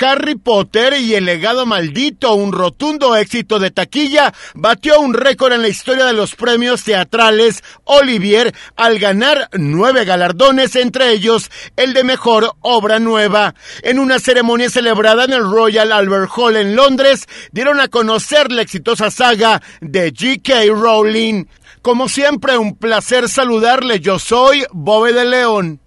Harry Potter y el legado maldito, un rotundo éxito de taquilla, batió un récord en la historia de los premios teatrales Olivier al ganar nueve galardones, entre ellos el de mejor obra nueva. En una ceremonia celebrada en el Royal Albert Hall en Londres, dieron a conocer la exitosa saga de G.K. Rowling. Como siempre, un placer saludarle. Yo soy Bobe de León.